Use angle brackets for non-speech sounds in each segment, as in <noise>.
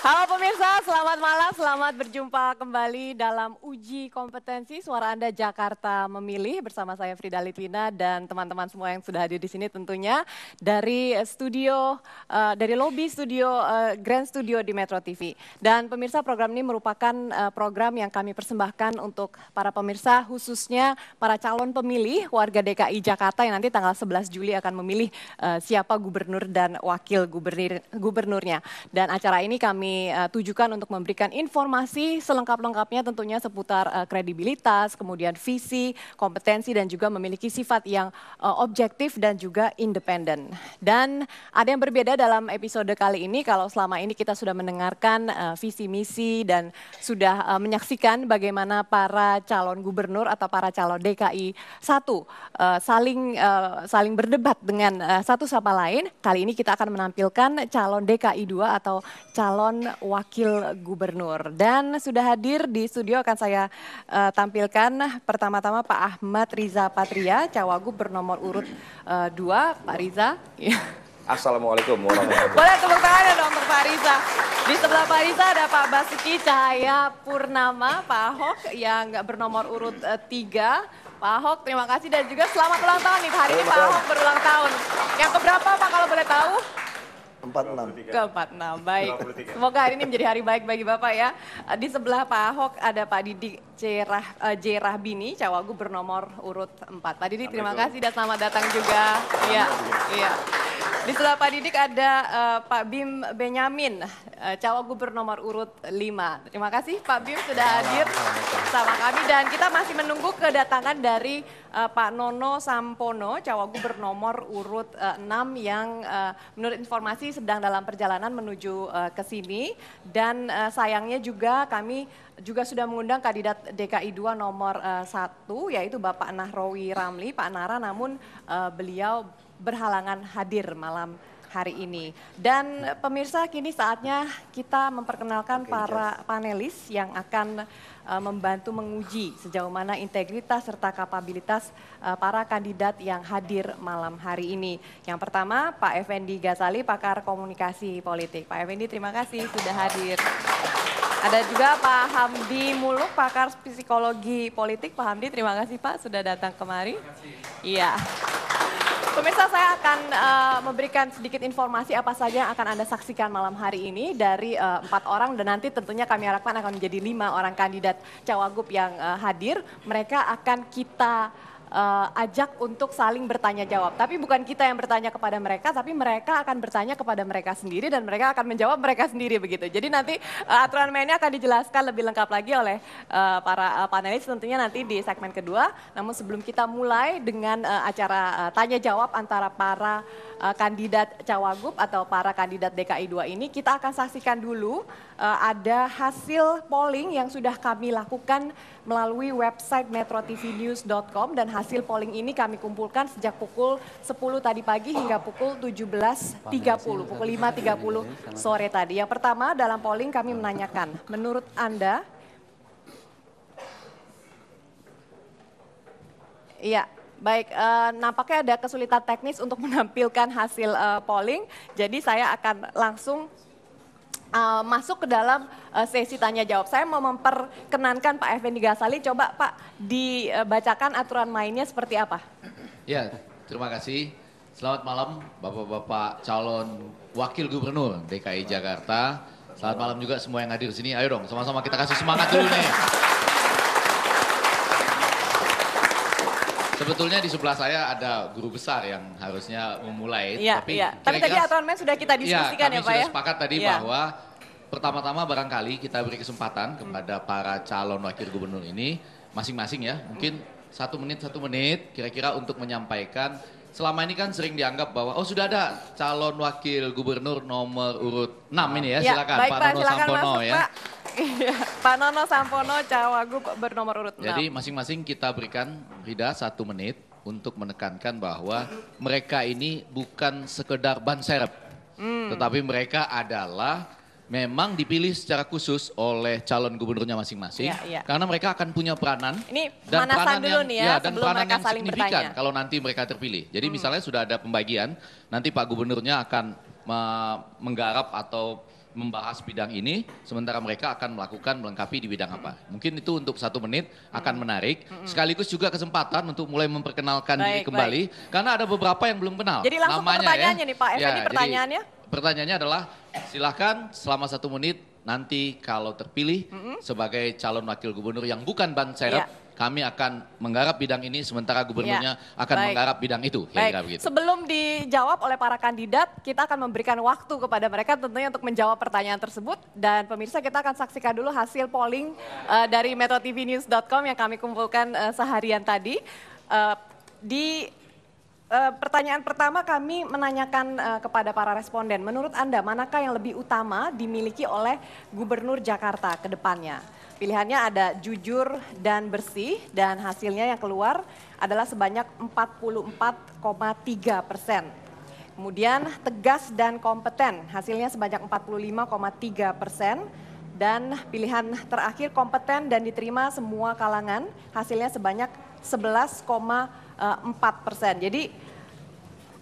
Halo pemirsa, selamat malam, selamat berjumpa kembali dalam uji kompetensi Suara Anda Jakarta Memilih bersama saya Frida Litwina dan teman-teman semua yang sudah hadir di sini tentunya dari studio uh, dari lobi studio uh, Grand Studio di Metro TV. Dan pemirsa program ini merupakan uh, program yang kami persembahkan untuk para pemirsa khususnya para calon pemilih warga DKI Jakarta yang nanti tanggal 11 Juli akan memilih uh, siapa gubernur dan wakil gubernur gubernurnya. Dan acara ini kami uh, tujukan untuk memberikan informasi selengkap-lengkapnya tentunya seputar uh, kredibilitas, kemudian visi, kompetensi dan juga memiliki sifat yang uh, objektif dan juga independen. Dan ada yang berbeda dalam episode kali ini kalau selama ini kita sudah mendengarkan uh, visi misi dan sudah uh, menyaksikan bagaimana para calon gubernur atau para calon DKI satu uh, saling uh, saling berdebat dengan uh, satu sama lain. Kali ini kita akan menampilkan calon DKI 2 atau calon wakil gubernur. Dan sudah hadir di studio akan saya uh, tampilkan pertama-tama Pak Ahmad Riza Patria, cawagub bernomor urut uh, Pak Riza. Iya. Assalamualaikum warahmatullahi wabarakatuh. Boleh tepuk tangan dong untuk Pak Riza. Di sebelah Pak Riza ada Pak Basuki Cahaya Purnama, Pak Ahok yang bernomor urut eh, tiga. Pak Ahok, terima kasih dan juga selamat ulang tahun nih. Hari ini Pak Ahok berulang tahun. Yang keberapa Pak kalau boleh tahu? 46. Ke 46, baik. Semoga hari ini menjadi hari baik bagi Bapak ya. Eh, di sebelah Pak Ahok ada Pak Didi Cerah, uh, eh, Jerah Bini, Cawagup bernomor urut 4. Pak Didi terima kasih dan selamat datang juga. Iya, iya. Di sebelah Pak Didik ada uh, Pak Bim Benyamin, uh, eh, cawa gubernur nomor urut 5. Terima kasih Pak Bim sudah hadir sama kami dan kita masih menunggu kedatangan dari uh, Pak Nono Sampono, cawagub gubernur nomor urut uh, 6 yang uh, menurut informasi sedang dalam perjalanan menuju uh, ke sini dan uh, sayangnya juga kami juga sudah mengundang kandidat DKI 2 nomor uh, yaitu Bapak Nahrawi Ramli, Pak Nara namun uh, beliau berhalangan hadir malam hari ini. Dan pemirsa kini saatnya kita memperkenalkan okay, para panelis yang akan uh, membantu menguji sejauh mana integritas serta kapabilitas uh, para kandidat yang hadir malam hari ini. Yang pertama Pak Effendi Ghazali, pakar komunikasi politik. Pak Effendi terima kasih sudah hadir. Ada juga Pak Hamdi Muluk, pakar psikologi politik. Pak Hamdi terima kasih Pak sudah datang kemari. Iya. Pemirsa saya akan uh, memberikan sedikit informasi apa saja yang akan Anda saksikan malam hari ini dari eh, empat uh, orang dan nanti tentunya kami harapkan akan menjadi lima orang kandidat cawagup yang uh, hadir. Mereka akan kita uh, ajak untuk saling bertanya jawab. Tapi bukan kita yang bertanya kepada mereka, tapi mereka akan bertanya kepada mereka sendiri dan mereka akan menjawab mereka sendiri begitu. Jadi nanti uh, aturan mainnya akan dijelaskan lebih lengkap lagi oleh uh, para uh, panelis tentunya nanti di segmen kedua. Namun sebelum kita mulai dengan uh, acara uh, tanya jawab antara para uh, kandidat cawagup atau para kandidat DKI 2 ini, kita akan saksikan dulu Eh, ada hasil polling yang sudah kami lakukan melalui website metrotvnews.com dan hasil polling ini kami kumpulkan sejak pukul 10 tadi pagi hingga pukul 17.30, pukul 5.30 sore tadi. Yang pertama dalam polling kami menanyakan, menurut Anda Iya, Baik, uh, nampaknya ada kesulitan teknis untuk menampilkan hasil uh, polling. Jadi saya akan langsung uh, masuk ke dalam uh, sesi tanya jawab. Saya mau memperkenankan Pak Effendi Gasali, coba Pak dibacakan aturan mainnya seperti apa. Ya, terima kasih. Selamat malam Bapak-Bapak calon Wakil Gubernur DKI Jakarta. Selamat malam juga semua yang hadir di sini. Ayo dong, sama-sama kita kasih semangat dulu nih. sebetulnya di sebelah saya ada guru besar yang harusnya memulai. Ya, tapi, ya. tapi tadi aturan sudah kita iya, diskusikan ya, ya Pak ya. sepakat tadi ya. bahwa pertama-tama barangkali kita beri kesempatan kepada para calon wakil gubernur ini masing-masing ya mungkin satu menit satu menit kira-kira untuk menyampaikan selama ini kan sering dianggap bahwa oh sudah ada calon wakil gubernur nomor urut 6 ini ya, ya silakan baik, Pak Nono Sampono ya. Pak. Iya. Pak Nono Sampono Cawagup bernomor urut 6. Jadi masing-masing kita berikan Rida satu menit untuk menekankan bahwa mereka ini bukan sekedar ban serep. Hmm. Tetapi mereka adalah memang dipilih secara khusus oleh calon gubernurnya masing-masing ya, ya. karena mereka akan punya peranan ini dan peranan dulu yang nih ya, ya dan peranan yang signifikan bertanya. kalau nanti mereka terpilih. Jadi hmm. misalnya sudah ada pembagian, nanti Pak Gubernurnya akan menggarap atau membahas bidang ini, sementara mereka akan melakukan melengkapi di bidang apa. Mungkin itu untuk satu menit akan hmm. menarik, hmm. sekaligus juga kesempatan untuk mulai memperkenalkan baik, diri kembali, baik. karena ada beberapa yang belum kenal. Jadi langsung namanya, pertanyaannya ya. nih Pak ya, ini pertanyaannya? Jadi, pertanyaannya adalah silahkan selama satu menit nanti kalau terpilih mm -hmm. sebagai calon wakil gubernur yang bukan ban serep, yeah kami akan menggarap bidang ini sementara gubernurnya ya. akan Baik. menggarap bidang itu. Baik. Ya, begitu. Sebelum dijawab oleh para kandidat, kita akan memberikan waktu kepada mereka tentunya untuk menjawab pertanyaan tersebut dan pemirsa kita akan saksikan dulu hasil polling uh, dari metrotvnews.com yang kami kumpulkan uh, seharian tadi. Uh, di Uh, pertanyaan pertama kami menanyakan uh, kepada para responden, menurut Anda manakah yang lebih utama dimiliki oleh Gubernur Jakarta ke depannya? Pilihannya ada jujur dan bersih dan hasilnya yang keluar adalah sebanyak 44,3 persen. Kemudian tegas dan kompeten hasilnya sebanyak 45,3 persen. Dan pilihan terakhir kompeten dan diterima semua kalangan hasilnya sebanyak 11,4 persen. Jadi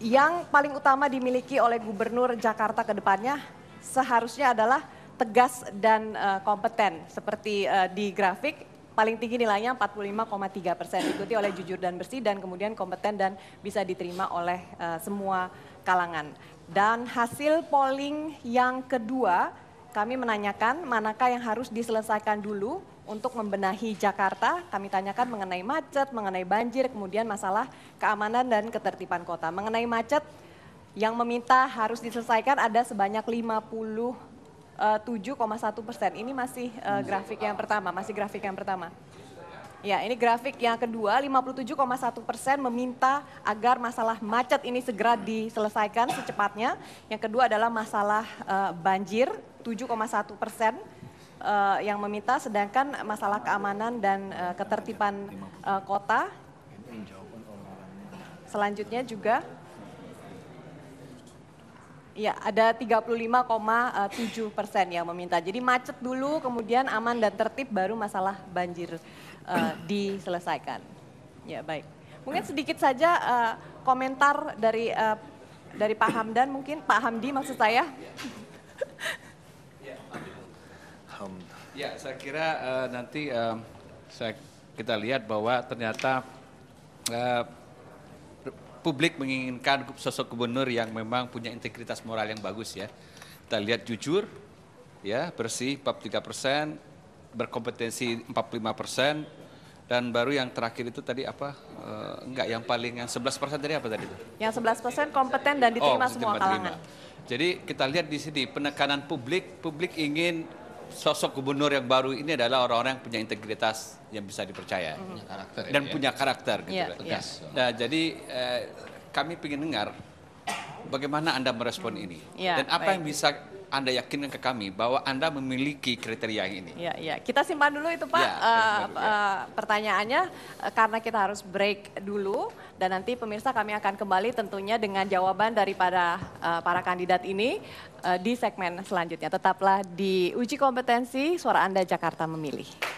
yang paling utama dimiliki oleh Gubernur Jakarta ke depannya seharusnya adalah tegas dan uh, kompeten seperti uh, di grafik paling tinggi nilainya 45,3 persen diikuti oleh jujur dan bersih dan kemudian kompeten dan bisa diterima oleh uh, semua kalangan. Dan hasil polling yang kedua kami menanyakan manakah yang harus diselesaikan dulu untuk membenahi Jakarta. Kami tanyakan mengenai macet, mengenai banjir, kemudian masalah keamanan dan ketertiban kota. Mengenai macet yang meminta harus diselesaikan ada sebanyak 50 Eh, uh, 7,1 persen. Ini masih uh, grafik yang pertama, masih grafik yang pertama. Ya, ini grafik yang kedua, 57,1 persen meminta agar masalah macet ini segera diselesaikan secepatnya. Yang kedua adalah masalah uh, banjir, 7,1 persen uh, yang meminta, sedangkan masalah keamanan dan uh, ketertiban uh, kota. Selanjutnya juga Ya ada 35,7 persen yang meminta. Jadi macet dulu, kemudian aman dan tertib, baru masalah banjir uh, <coughs> diselesaikan. Ya, baik. Mungkin sedikit saja uh, komentar dari uh, dari Pak Hamdan mungkin, Pak Hamdi maksud saya. Ya, ya saya kira uh, nanti uh, saya, kita lihat bahwa ternyata uh, publik menginginkan sosok gubernur yang memang punya integritas moral yang bagus ya. Kita lihat jujur, ya bersih 43 persen, berkompetensi 45 persen, dan baru yang terakhir itu tadi apa? Uh, enggak, yang paling yang 11 persen tadi apa tadi itu? Yang 11 persen kompeten dan diterima oh, semua kalangan. Jadi kita lihat di sini penekanan publik, publik ingin sosok gubernur yang baru ini adalah orang-orang yang punya integritas yang bisa dipercaya punya mm-hmm. karakter, dan ya. punya karakter gitu. Yeah, iya, kan. iya. yeah. Nah, jadi eh, kami ingin dengar bagaimana Anda merespon hmm. ini yeah, dan apa baik. yang bisa anda yakinkan ke kami bahwa Anda memiliki kriteria ini. Ya, ya. Kita simpan dulu itu Pak ya, uh, ya. Eh, pertanyaannya eh, karena kita harus break dulu dan nanti pemirsa kami akan kembali tentunya dengan jawaban daripada uh, para kandidat ini uh, di segmen selanjutnya. Tetaplah di uji kompetensi suara Anda Jakarta memilih.